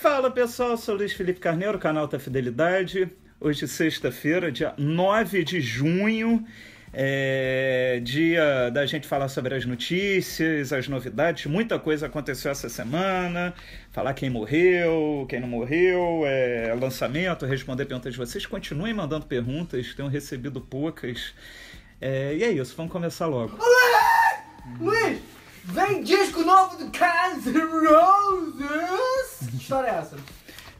Fala pessoal, sou Luiz Felipe Carneiro, canal da Fidelidade. Hoje, sexta-feira, dia 9 de junho, é dia da gente falar sobre as notícias, as novidades. Muita coisa aconteceu essa semana. Falar quem morreu, quem não morreu, é, lançamento, responder perguntas de vocês. Continuem mandando perguntas, tenho recebido poucas. É, e é isso, vamos começar logo. Olá! Luiz, vem disco novo do Guns N' Roses! Que história é essa?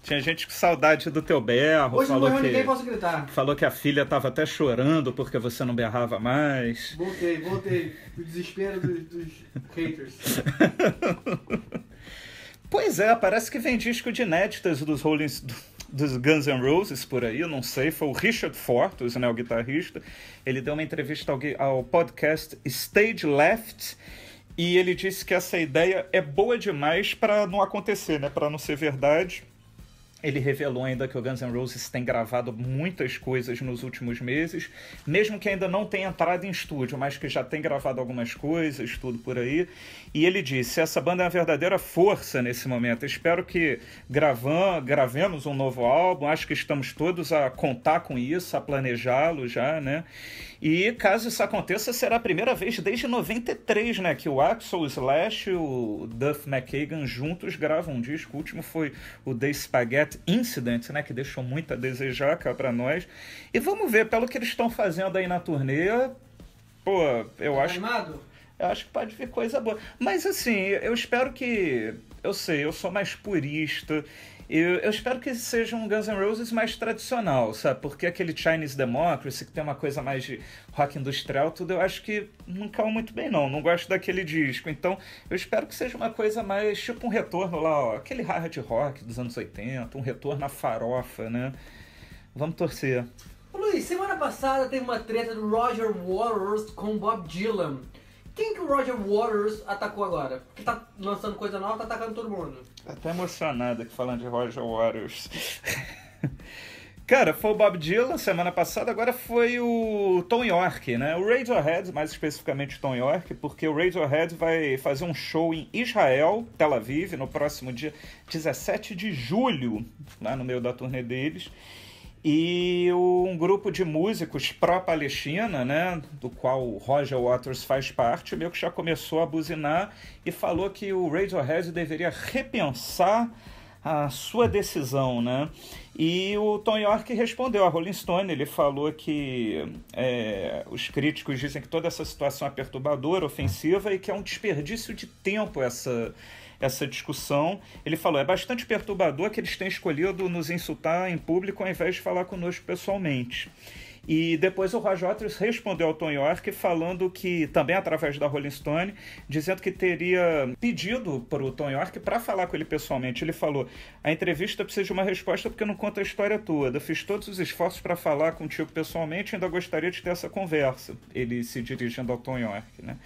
Tinha gente com saudade do teu berro. Hoje falou não que, ninguém, posso gritar. Falou que a filha tava até chorando porque você não berrava mais. Voltei, voltei. O desespero dos, dos haters. pois é, parece que vem disco de inéditas dos Rolling dos Guns N' Roses por aí, não sei, foi o Richard Fortus, né, o guitarrista. Ele deu uma entrevista ao, ao podcast Stage Left e ele disse que essa ideia é boa demais para não acontecer, né? Para não ser verdade. Ele revelou ainda que o Guns N' Roses tem gravado muitas coisas nos últimos meses, mesmo que ainda não tenha entrado em estúdio, mas que já tem gravado algumas coisas, tudo por aí. E ele disse: essa banda é uma verdadeira força nesse momento. Espero que gravam, gravemos um novo álbum. Acho que estamos todos a contar com isso, a planejá-lo já, né? E caso isso aconteça, será a primeira vez desde 93, né? Que o Axel Slash e o Duff McKagan juntos gravam um disco. O último foi o The Spaghetti Incident, né? Que deixou muito a desejar cá pra nós. E vamos ver, pelo que eles estão fazendo aí na turnê. Pô, eu tá acho. Animado? Eu acho que pode vir coisa boa. Mas assim, eu espero que. Eu sei, eu sou mais purista eu, eu espero que seja um Guns N' Roses mais tradicional, sabe? Porque aquele Chinese Democracy, que tem uma coisa mais de rock industrial, tudo, eu acho que não caiu muito bem, não. Não gosto daquele disco. Então, eu espero que seja uma coisa mais tipo um retorno lá, ó, aquele hard rock dos anos 80, um retorno à farofa, né? Vamos torcer. Luiz, semana passada teve uma treta do Roger Waters com Bob Dylan. Quem que o Roger Waters atacou agora? Porque tá lançando coisa nova, tá atacando todo mundo. Tá até emocionado aqui falando de Roger Waters. Cara, foi o Bob Dylan semana passada, agora foi o Tom York, né? O Radiohead, mais especificamente o Tom York, porque o Radiohead vai fazer um show em Israel, Tel Aviv, no próximo dia 17 de julho, lá no meio da turnê deles e um grupo de músicos pró-Palestina, né, do qual Roger Waters faz parte, meio que já começou a buzinar e falou que o Radiohead deveria repensar a sua decisão, né? E o Tom York respondeu a Rolling Stone. Ele falou que é, os críticos dizem que toda essa situação é perturbadora, ofensiva e que é um desperdício de tempo essa, essa discussão. Ele falou: é bastante perturbador que eles tenham escolhido nos insultar em público ao invés de falar conosco pessoalmente. E depois o Roger Waters respondeu ao Tom York falando que, também através da Rolling Stone, dizendo que teria pedido para o Tom York para falar com ele pessoalmente. Ele falou: a entrevista precisa de uma resposta porque não conta a história toda. Fiz todos os esforços para falar contigo pessoalmente e ainda gostaria de ter essa conversa. Ele se dirigindo ao Tom York, né?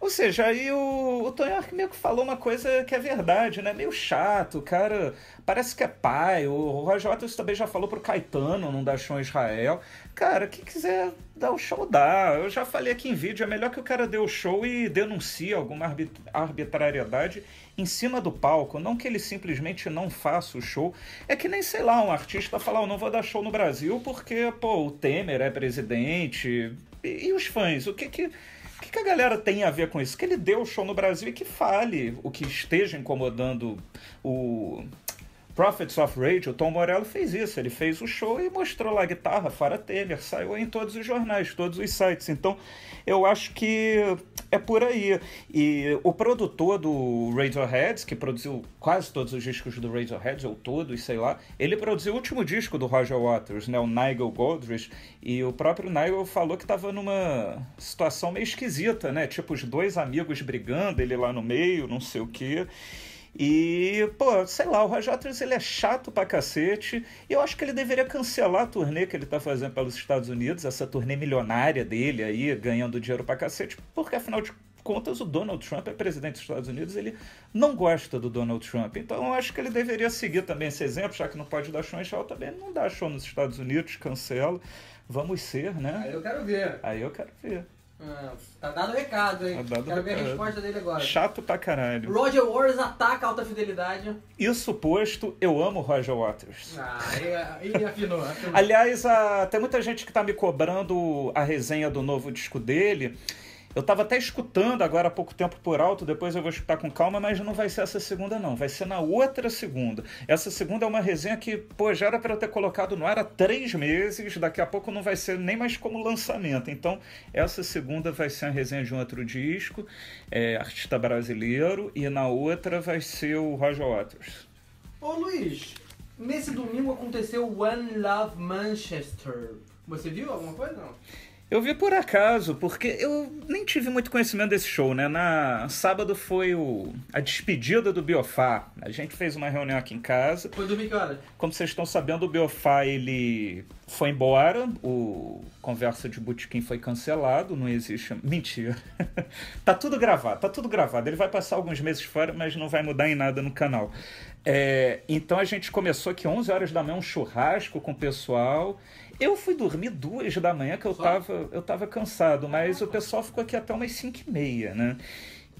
Ou seja, aí o, o Tony York meio que falou uma coisa que é verdade, né? Meio chato, cara. Parece que é pai. O Roger Waters também já falou pro Caetano não dá show em Israel. Cara, quem quiser dar o show, dá. Eu já falei aqui em vídeo, é melhor que o cara dê o show e denuncie alguma arbitrariedade em cima do palco. Não que ele simplesmente não faça o show. É que nem, sei lá, um artista falar, eu oh, não vou dar show no Brasil porque, pô, o Temer é presidente. E, e os fãs? O que que o que, que a galera tem a ver com isso? Que ele deu o show no Brasil e que fale o que esteja incomodando o, Prophets of Rage, o Tom Morello fez isso. Ele fez o show e mostrou lá a guitarra, Farah Temer, saiu em todos os jornais, todos os sites. Então, eu acho que é por aí. E o produtor do Radioheads, que produziu quase todos os discos do Radioheads, ou todos, sei lá, ele produziu o último disco do Roger Waters, né, o Nigel Godrich, e o próprio Nigel falou que estava numa situação meio esquisita, né? Tipo, os dois amigos brigando, ele lá no meio, não sei o quê. E, pô, sei lá, o Rajatres ele é chato pra cacete. E eu acho que ele deveria cancelar a turnê que ele tá fazendo pelos Estados Unidos, essa turnê milionária dele aí, ganhando dinheiro pra cacete, porque afinal de contas o Donald Trump é presidente dos Estados Unidos, ele não gosta do Donald Trump. Então eu acho que ele deveria seguir também esse exemplo, já que não pode dar show em show, também não dá show nos Estados Unidos, cancela. Vamos ser, né? Aí eu quero ver. Aí eu quero ver. Ah, tá dado o recado, hein? Tá dado Quero ver a resposta dele agora. Chato pra caralho. Roger Waters ataca a alta fidelidade. Isso posto, eu amo Roger Waters. Ah, ele é- afinou, afinou. Aliás, a, ah, tem muita gente que tá me cobrando a resenha do novo disco dele. Eu estava até escutando agora há pouco tempo por alto, depois eu vou escutar com calma, mas não vai ser essa segunda, não. Vai ser na outra segunda. Essa segunda é uma resenha que, pô, já era para eu ter colocado no ar há três meses, daqui a pouco não vai ser nem mais como lançamento. Então, essa segunda vai ser a resenha de um outro disco, é, artista brasileiro, e na outra vai ser o Roger Waters. Ô Luiz, nesse domingo aconteceu One Love Manchester. Você viu alguma coisa? Não? Eu vi por acaso, porque eu nem tive muito conhecimento desse show, né? Na sábado foi o... a despedida do Biofá. A gente fez uma reunião aqui em casa. Foi dormir que hora? Como vocês estão sabendo, o Biofá ele foi embora, o Conversa de Butiquim foi cancelado, não existe. Mentira. tá tudo gravado, tá tudo gravado. Ele vai passar alguns meses fora, mas não vai mudar em nada no canal. É, então a gente começou aqui 11 horas da manhã um churrasco com o pessoal. Eu fui dormir duas da manhã, que eu tava, eu tava cansado, mas o pessoal ficou aqui até umas 5 e meia, né?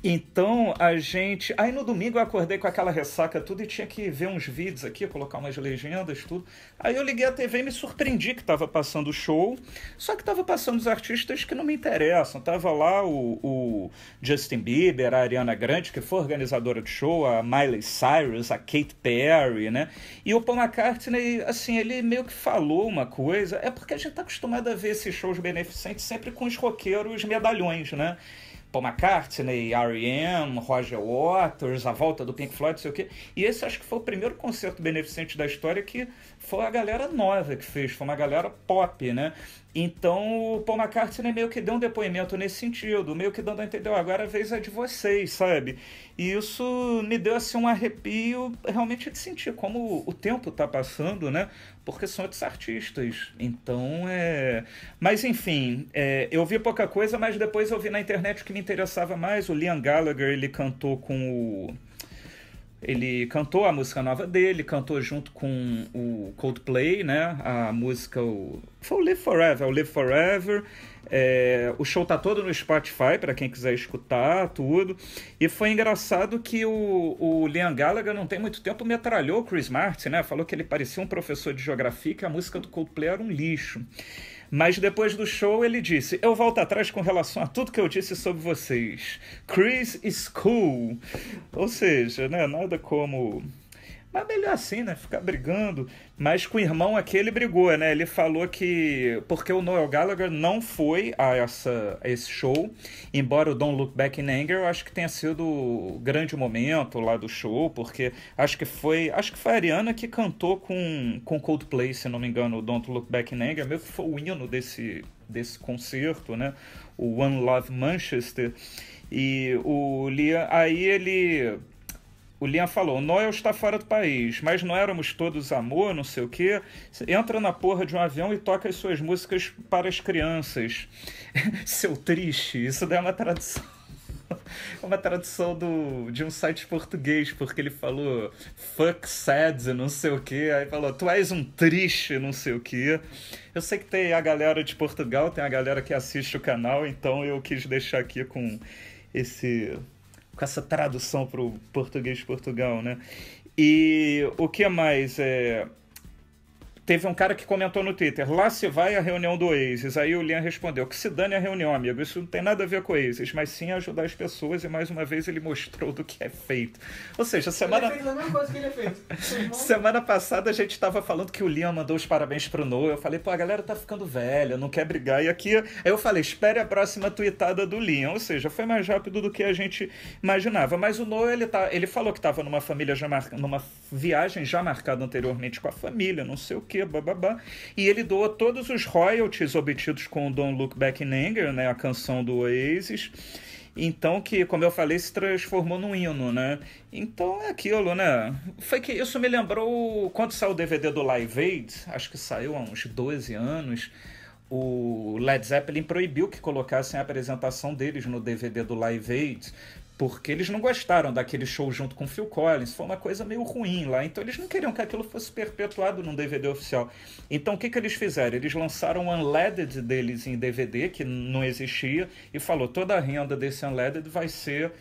Então a gente. Aí no domingo eu acordei com aquela ressaca tudo e tinha que ver uns vídeos aqui, colocar umas legendas, tudo. Aí eu liguei a TV e me surpreendi que estava passando o show, só que estava passando os artistas que não me interessam. Tava lá o, o, Justin Bieber, a Ariana Grande, que foi organizadora do show, a Miley Cyrus, a Kate Perry, né? E o Paul McCartney, assim, ele meio que falou uma coisa. É porque a gente está acostumado a ver esses shows beneficentes sempre com os roqueiros medalhões, né? Paul McCartney, R.E.M., Roger Waters, a volta do Pink Floyd, não sei o quê. E esse acho que foi o primeiro concerto beneficente da história que foi a galera nova que fez, foi uma galera pop, né? Então o Paul McCartney meio que deu um depoimento nesse sentido, meio que dando a entender, agora é a vez é de vocês, sabe? E isso me deu assim um arrepio realmente de sentir como o tempo tá passando, né? porque são outros artistas. Então é. Mas enfim, é, eu vi pouca coisa, mas depois eu vi na internet o que me interessava mais. O Liam Gallagher ele cantou com o ele cantou a música nova dele, cantou junto com o Coldplay, né? A música o... foi o Live Forever, é o Live Forever. É, o show tá todo no Spotify para quem quiser escutar tudo. E foi engraçado que o, o Liam Gallagher não tem muito tempo metralhou o Chris Martin, né? Falou que ele parecia um professor de geografia, que a música do Coldplay era um lixo. Mas depois do show ele disse: Eu volto atrás com relação a tudo que eu disse sobre vocês. Chris is cool. Ou seja, né, nada como mas melhor assim, né? Ficar brigando. Mas com o irmão aqui ele brigou, né? Ele falou que. Porque o Noel Gallagher não foi a, essa, a esse show. Embora o Don't Look Back in Anger, eu acho que tenha sido o grande momento lá do show. Porque acho que foi. Acho que foi a Ariana que cantou com, com Coldplay, se não me engano, o Don't Look Back in Anger. Meio que foi o hino desse, desse concerto, né? O One Love Manchester. E o Liam. Aí ele o Linha falou, Noel está fora do país, mas não éramos todos amor, não sei o quê. Entra na porra de um avião e toca as suas músicas para as crianças. Seu triste, isso daí é uma tradução. É uma tradução do, de um site português, porque ele falou fuck sad, não sei o que. Aí falou, tu és um triste, não sei o que. Eu sei que tem a galera de Portugal, tem a galera que assiste o canal, então eu quis deixar aqui com esse com essa tradução para o português de Portugal, né? E o que mais? É, teve um cara que comentou no Twitter, lá se vai a reunião do Oasis. Aí o Liam respondeu, que se dane a reunião, amigo. Isso não tem nada a ver com o Oasis, mas sim ajudar as pessoas. E mais uma vez ele mostrou do que é feito. Ou seja, semana... Ele fez a mesma coisa que ele fez. semana passada a gente estava falando que o Liam mandou os parabéns pro Noah. Eu falei, pô, a galera tá ficando velha, não quer brigar. E aqui eu falei, espere a próxima tweetada do Liam. Ou seja, foi mais rápido do que a gente imaginava. Mas o Noah, ele, tá, ele falou que estava numa família já mar... numa viagem já marcada anteriormente com a família, não sei o que bababá. E ele doa todos os royalties obtidos com Don't Look Back in Anger, né, a canção do Oasis. Então, que, como eu falei, se transformou num hino, né? Então é aquilo, né? Foi que isso me lembrou quando saiu o DVD do Live Aid, acho que saiu há uns 12 anos. O Led Zeppelin proibiu que colocassem a apresentação deles no DVD do Live Aid, porque eles não gostaram daquele show junto com Phil Collins, foi uma coisa meio ruim lá, então eles não queriam que aquilo fosse perpetuado num DVD oficial. Então o que, que eles fizeram? Eles lançaram o Unleaded deles em DVD, que não existia, e falou: toda a renda desse Unleaded vai ser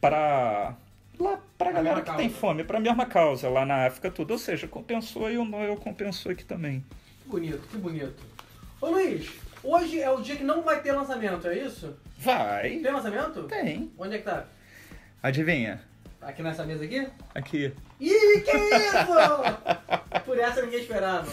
para lá para a galera que causa. tem fome, para a mesma causa, lá na África tudo. Ou seja, compensou e o Noel compensou aqui também. Que bonito, que bonito. Ô Luiz, hoje é o dia que não vai ter lançamento, é isso? Vai. Tem lançamento? Tem. Onde é que tá? Adivinha? Aqui nessa mesa aqui? Aqui. Ih, que isso! Por essa ninguém esperava.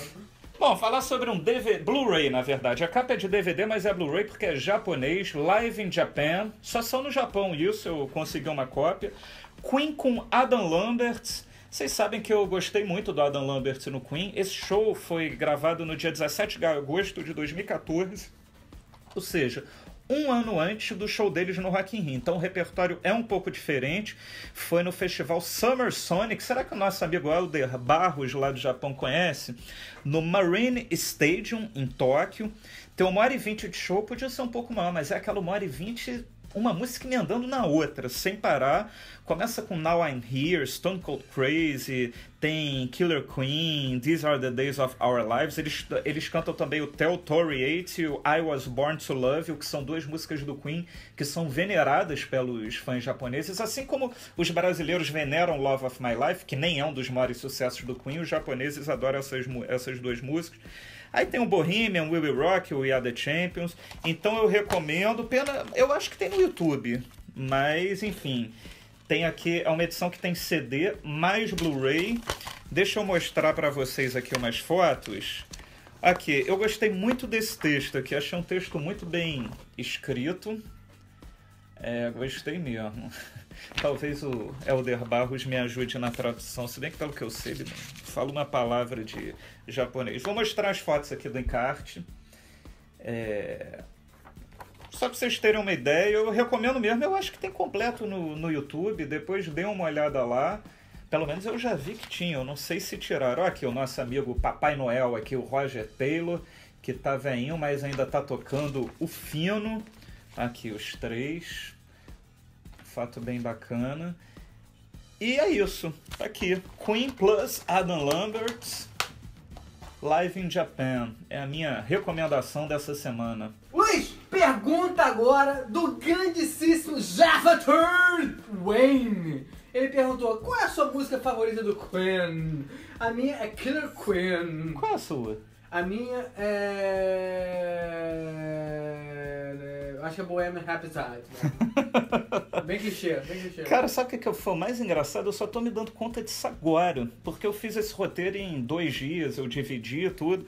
Bom, falar sobre um DVD, Blu-ray, na verdade. A capa é de DVD, mas é Blu-ray porque é japonês, Live in Japan. Só são no Japão isso, eu consegui uma cópia. Queen com Adam Lambert. Vocês sabem que eu gostei muito do Adam Lambert no Queen. Esse show foi gravado no dia 17 de agosto de 2014. Ou seja, um ano antes do show deles no Rock in Rio. Então o repertório é um pouco diferente. Foi no festival Summer Sonic. Será que o nosso amigo Helder Barros, lá do Japão, conhece? No Marine Stadium, em Tóquio. Tem uma hora e vinte de show, podia ser um pouco maior, mas é aquela uma hora e vinte uma música andando na outra, sem parar. Começa com Now I'm Here, Stone Cold Crazy, tem Killer Queen, These Are the Days of Our Lives. Eles, eles cantam também o Tell Tori 8 e o I Was Born to Love que são duas músicas do Queen que são veneradas pelos fãs japoneses, assim como os brasileiros veneram Love of My Life, que nem é um dos maiores sucessos do Queen, os japoneses adoram essas, essas duas músicas. Aí tem o Bohemian, Will We Rock, We Are The Champions. Então eu recomendo, pena, eu acho que tem no YouTube, mas enfim. Tem aqui, é uma edição que tem CD mais Blu-ray. Deixa eu mostrar para vocês aqui umas fotos. Aqui, eu gostei muito desse texto aqui, achei um texto muito bem escrito. É, gostei mesmo. Talvez o Elder Barros me ajude na tradução, se bem que pelo que eu sei, ele fala uma palavra de japonês. Vou mostrar as fotos aqui do encarte. É... Só para vocês terem uma ideia, eu recomendo mesmo, eu acho que tem completo no, no YouTube, depois dê uma olhada lá. Pelo menos eu já vi que tinha, eu não sei se tiraram. Olha aqui o nosso amigo Papai Noel, aqui o Roger Taylor, que tá veinho, mas ainda tá tocando o fino. Tá aqui os três fato bem bacana. E é isso. Tá aqui. Queen Plus Adam Lambert. Live in Japan. É a minha recomendação dessa semana. Luiz, pergunta agora do grandíssimo Java Wayne. Ele perguntou: qual é a sua música favorita do Queen? A minha é Killer Queen. Qual é a sua? A minha é. Eu acho que é Bohemian Rhapsody. Né? bem clichê, bem clichê. Cara, sabe o que é foi o mais engraçado? Eu só tô me dando conta disso agora. Porque eu fiz esse roteiro em dois dias, eu dividi tudo.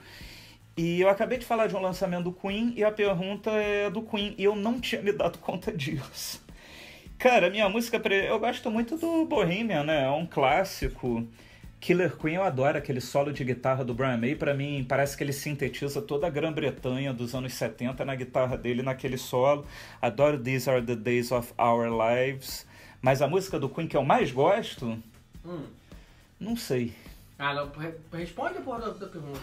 E eu acabei de falar de um lançamento do Queen e a pergunta é do Queen. E eu não tinha me dado conta disso. Cara, minha música. Eu gosto muito do Bohemian, né? É um clássico. Killer Queen eu adoro aquele solo de guitarra do Brian May, para mim parece que ele sintetiza toda a Grã-Bretanha dos anos 70 na guitarra dele naquele solo. Adoro These Are the Days of Our Lives, mas a música do Queen que eu mais gosto, hum. não sei. Ah, não, responde a porra da pergunta.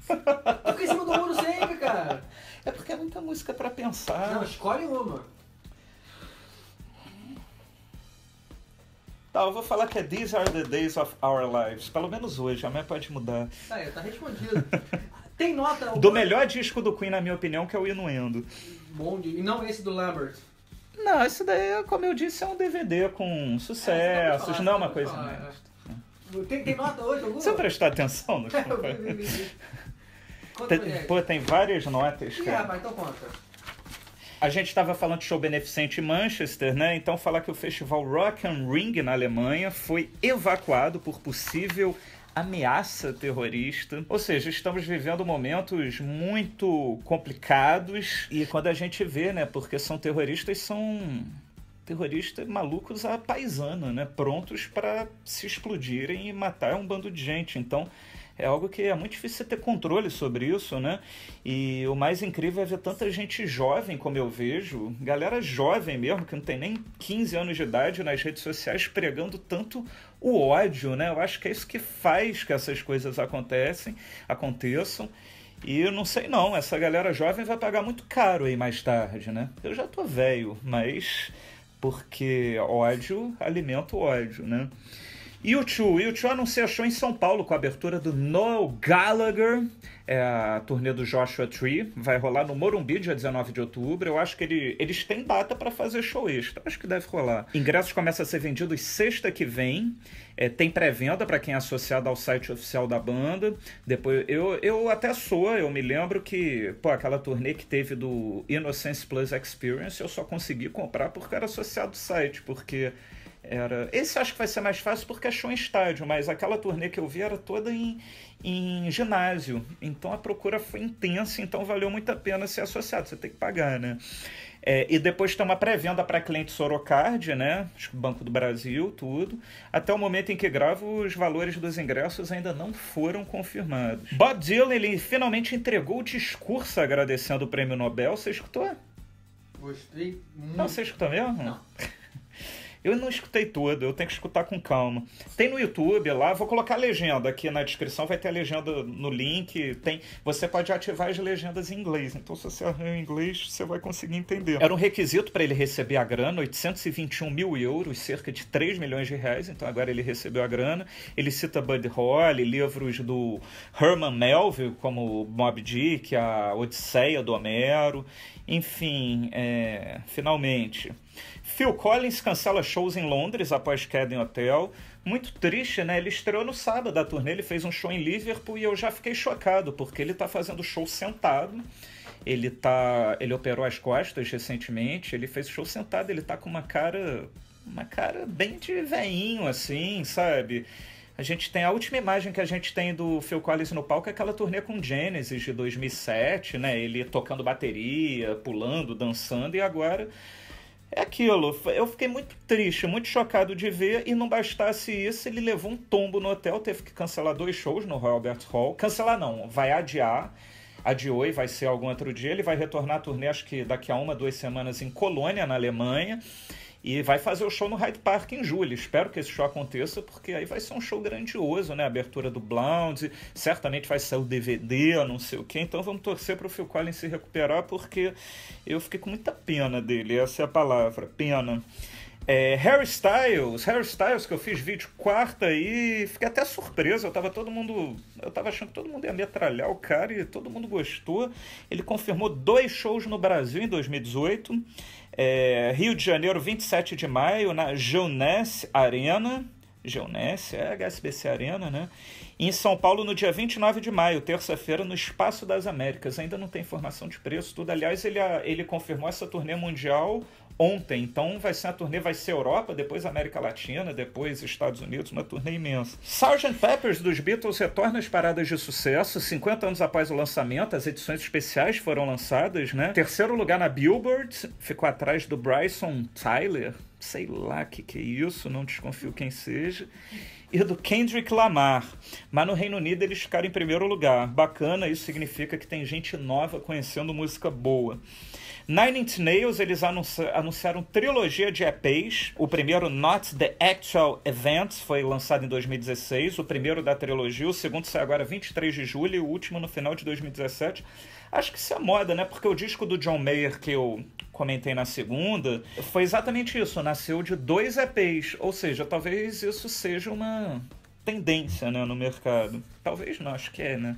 Fica em cima do muro sempre, cara. É porque é muita música para pensar. Não, escolhe uma. Tá, eu vou falar que é These Are the Days of Our Lives. Pelo menos hoje, amanhã pode mudar. Tá, tá respondido. Tem nota. Alguma... Do melhor disco do Queen, na minha opinião, que é o Inuendo. Bom, e não esse do Lambert. Não, isso daí, como eu disse, é um DVD com sucessos, é, não é uma coisa falar, é. Tem, tem nota hoje alguma? Você prestou atenção no que é, eu tem, Pô, tem várias notas, cara. Ih, rapaz, então conta. A gente estava falando de show beneficente em Manchester, né? Então falar que o festival Rock and Ring na Alemanha foi evacuado por possível ameaça terrorista. Ou seja, estamos vivendo momentos muito complicados e quando a gente vê, né, porque são terroristas são terroristas malucos à paisana, né, prontos para se explodirem e matar um bando de gente. Então, é algo que é muito difícil você ter controle sobre isso, né? E o mais incrível é ver tanta gente jovem, como eu vejo, galera jovem mesmo, que não tem nem 15 anos de idade, nas redes sociais pregando tanto o ódio, né? Eu acho que é isso que faz que essas coisas acontecem, aconteçam. E eu não sei não, essa galera jovem vai pagar muito caro aí mais tarde, né? Eu já tô velho, mas porque ódio alimenta o ódio, né? U2. U2 anuncia show em São Paulo com a abertura do Noel Gallagher. É a turnê do Joshua Tree. Vai rolar no Morumbi, dia 19 de outubro. Eu acho que ele, eles têm data para fazer show extra. Acho que deve rolar. Ingressos começam a ser vendidos sexta que vem. É, tem pré-venda para quem é associado ao site oficial da banda. Depois eu, eu até sou, eu me lembro que, pô, aquela turnê que teve do Innocence Plus Experience, eu só consegui comprar porque era associado ao site, porque era... Esse acho que vai ser mais fácil porque achou em estádio, mas aquela turnê que eu vi era toda em, em ginásio. Então a procura foi intensa, então valeu muito a pena ser associado. Você tem que pagar, né? É, e depois tem uma pré-venda para cliente Sorocard, né? Banco do Brasil, tudo. Até o momento em que gravo, os valores dos ingressos ainda não foram confirmados. Bob Dylan, ele finalmente entregou o discurso agradecendo o prêmio Nobel. Você escutou? Gostei muito. Não, você escutou mesmo? Não. Eu não escutei tudo, eu tenho que escutar com calma. Tem no YouTube lá, vou colocar a legenda aqui na descrição, vai ter a legenda no link. Tem, você pode ativar as legendas em inglês. Então, se você arranha em inglês, você vai conseguir entender. Era um requisito para ele receber a grana, 821 mil euros, cerca de 3 milhões de reais. Então, agora ele recebeu a grana. Ele cita Bud Holly, livros do Herman Melville, como Mob Dick, a Odisseia do Homero. Enfim, é, finalmente. Phil Collins cancela shows em Londres após queda em hotel. Muito triste, né? Ele estreou no sábado a turnê, ele fez um show em Liverpool e eu já fiquei chocado, porque ele tá fazendo show sentado. Ele tá. Ele operou as costas recentemente, ele fez show sentado, ele tá com uma cara. Uma cara bem de veinho, assim, sabe? A gente tem a última imagem que a gente tem do Phil Collins no palco é aquela turnê com Genesis de 2007, né? Ele tocando bateria, pulando, dançando e agora é aquilo, eu fiquei muito triste, muito chocado de ver, e não bastasse isso, ele levou um tombo no hotel, teve que cancelar dois shows no Royal Albert Hall. Cancelar não, vai adiar, adiou e vai ser algum outro dia. Ele vai retornar à turnê, acho que daqui a uma, duas semanas em Colônia, na Alemanha e vai fazer o show no Hyde Park em julho. Espero que esse show aconteça, porque aí vai ser um show grandioso, né? Abertura do Blonde, certamente vai sair o DVD, não sei o quê. Então vamos torcer para o Phil Collins se recuperar, porque eu fiquei com muita pena dele, essa é a palavra, pena. É, Harry Styles, Harry Styles que eu fiz vídeo quarta e fiquei até surpreso, eu tava todo mundo, eu tava achando que todo mundo ia metralhar o cara e todo mundo gostou. Ele confirmou dois shows no Brasil em 2018, é, Rio de Janeiro, 27 de maio, na Jeunesse Arena, Jeunesse, é HSBC Arena, né? em São Paulo no dia 29 de maio, terça-feira, no Espaço das Américas. Ainda não tem informação de preço, tudo. Aliás, ele, ele confirmou essa turnê mundial ontem. Então vai ser a turnê, vai ser Europa, depois América Latina, depois Estados Unidos, uma turnê imensa. Sgt. Peppers dos Beatles retorna às paradas de sucesso. 50 anos após o lançamento, as edições especiais foram lançadas, né? Terceiro lugar na Billboard, ficou atrás do Bryson Tyler. Sei lá o que, que é isso, não desconfio quem seja e do Kendrick Lamar. Mas no Reino Unido eles ficaram em primeiro lugar. Bacana, isso significa que tem gente nova conhecendo música boa. Nine Inch Nails, eles anunciaram trilogia de EPs. O primeiro, Not the Actual Event, foi lançado em 2016. O primeiro da trilogia, o segundo sai agora 23 de julho e o último no final de 2017. Acho que isso é moda, né? Porque o disco do John Mayer que eu comentei na segunda foi exatamente isso. Nasceu de dois EPs. Ou seja, talvez isso seja uma tendência né, no mercado. Talvez não, acho que é, né?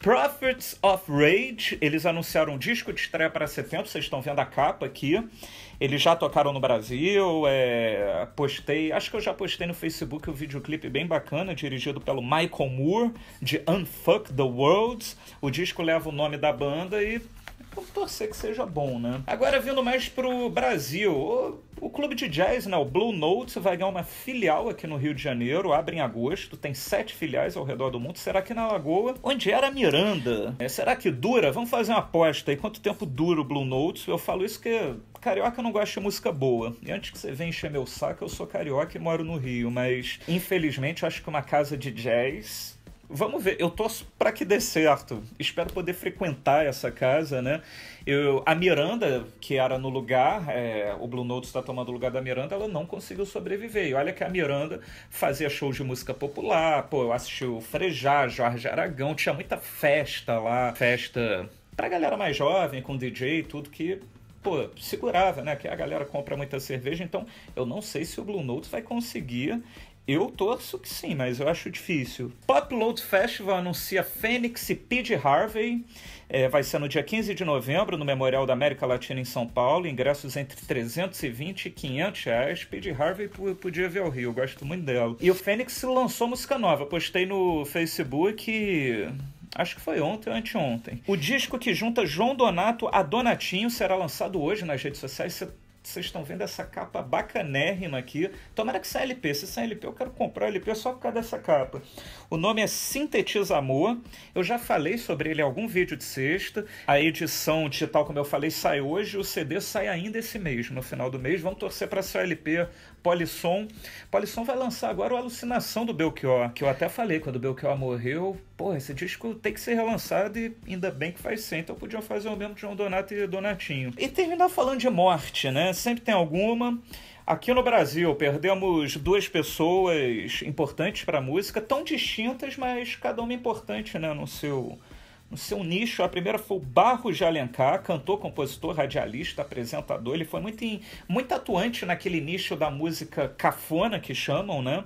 Prophets of Rage, eles anunciaram um disco de estreia para setembro, vocês estão vendo a capa aqui. Eles já tocaram no Brasil, é, postei, acho que eu já postei no Facebook um videoclipe bem bacana, dirigido pelo Michael Moore, de Unfuck the World. O disco leva o nome da banda e Vamos torcer que seja bom, né? Agora, vindo mais pro Brasil, o, o clube de jazz, né, o Blue Notes, vai ganhar uma filial aqui no Rio de Janeiro, abre em agosto, tem sete filiais ao redor do mundo. Será que na Lagoa? Onde era a Miranda? É, será que dura? Vamos fazer uma aposta aí. Quanto tempo dura o Blue Notes? Eu falo isso que carioca não gosta de música boa. E antes que você venha encher meu saco, eu sou carioca e moro no Rio, mas infelizmente eu acho que uma casa de jazz Vamos ver, eu torço para que dê certo. Espero poder frequentar essa casa, né? Eu, a Miranda, que era no lugar, é, o Blue Note está tomando o lugar da Miranda, ela não conseguiu sobreviver. E olha que a Miranda fazia shows de música popular, pô, eu assisti o Frejá, Jorge Aragão, tinha muita festa lá, festa pra galera mais jovem, com DJ e tudo, que pô, segurava, né? Que a galera compra muita cerveja, então eu não sei se o Blue Note vai conseguir eu torço que sim, mas eu acho difícil. Pop Load Festival anuncia Fênix e P.J. Harvey. É, vai ser no dia 15 de novembro, no Memorial da América Latina em São Paulo. Ingressos entre 320 e 500 reais. Harvey podia ver ao Rio, gosto muito dela. E o Fênix lançou música nova. Postei no Facebook e... Acho que foi ontem ou anteontem. O disco que junta João Donato a Donatinho será lançado hoje nas redes sociais. Você vocês estão vendo essa capa bacanérrima aqui. Tomara que saia LP. Se sair LP, eu quero comprar LP só por causa dessa capa. O nome é Sintetiza Amor. Eu já falei sobre ele em algum vídeo de sexta. A edição digital, como eu falei, sai hoje. O CD sai ainda esse mês, no final do mês. Vamos torcer para ser LP Polisson. Polisson vai lançar agora o Alucinação do Belchior, que eu até falei quando o Belchior morreu. Pô, esse disco tem que ser relançado e ainda bem que faz ser. Então podia fazer o mesmo de João Donato e Donatinho. E terminar falando de morte, né? Sempre tem alguma. Aqui no Brasil, perdemos duas pessoas importantes para a música, tão distintas, mas cada uma importante né, no seu no seu nicho, a primeira foi o Barro de Alencar, cantor, compositor, radialista, apresentador. Ele foi muito, muito atuante naquele nicho da música cafona, que chamam, né?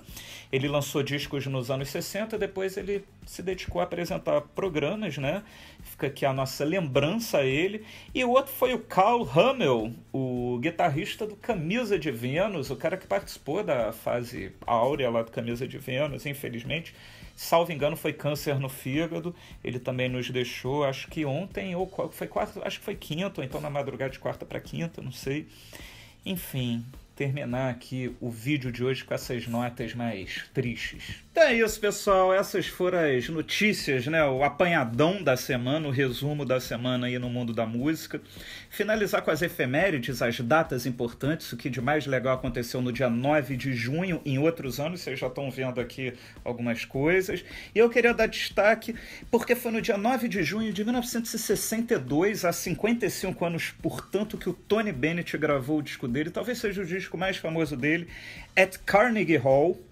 Ele lançou discos nos anos 60, depois ele se dedicou a apresentar programas, né? Fica aqui a nossa lembrança a ele. E o outro foi o Carl Hamel, o guitarrista do Camisa de Vênus, o cara que participou da fase áurea lá do Camisa de Vênus, infelizmente Salvo engano, foi câncer no fígado. Ele também nos deixou, acho que ontem, ou foi quarta, acho que foi quinta, ou então na madrugada de quarta para quinta, não sei. Enfim, terminar aqui o vídeo de hoje com essas notas mais tristes. Então é isso, pessoal. Essas foram as notícias, né? O apanhadão da semana, o resumo da semana aí no mundo da música. Finalizar com as efemérides, as datas importantes, o que de mais legal aconteceu no dia 9 de junho. Em outros anos, vocês já estão vendo aqui algumas coisas. E eu queria dar destaque porque foi no dia 9 de junho de 1962, há 55 anos, portanto, que o Tony Bennett gravou o disco dele, talvez seja o disco mais famoso dele, At Carnegie Hall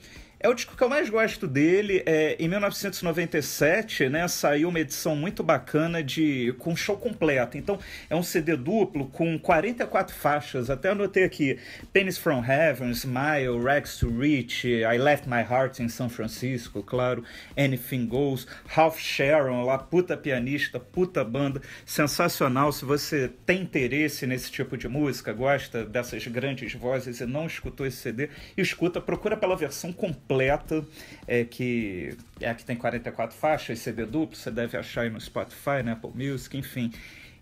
é o disco que eu mais gosto dele. É, em 1997, né, saiu uma edição muito bacana de com show completo. Então, é um CD duplo com 44 faixas. Até anotei aqui: Penis from Heaven, Smile, Rags to Reach, I Left My Heart in San Francisco, claro, Anything Goes, Ralph Sharon, lá puta pianista, puta banda, sensacional. Se você tem interesse nesse tipo de música, gosta dessas grandes vozes e não escutou esse CD, escuta, procura pela versão completa completa, é, que é a que tem 44 faixas, CD duplo, você deve achar aí no Spotify, na né, Apple Music, enfim.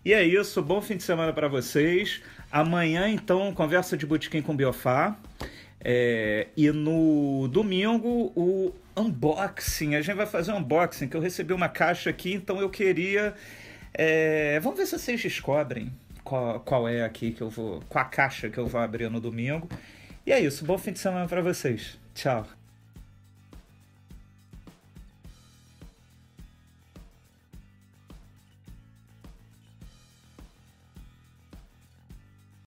E é isso, bom fim de semana para vocês. Amanhã, então, conversa de botequim com Biofá. É, e no domingo, o unboxing. A gente vai fazer um unboxing, que eu recebi uma caixa aqui, então eu queria. É, vamos ver se vocês descobrem qual, qual é aqui que eu vou. Qual a caixa que eu vou abrir no domingo. E é isso, bom fim de semana para vocês. Tchau.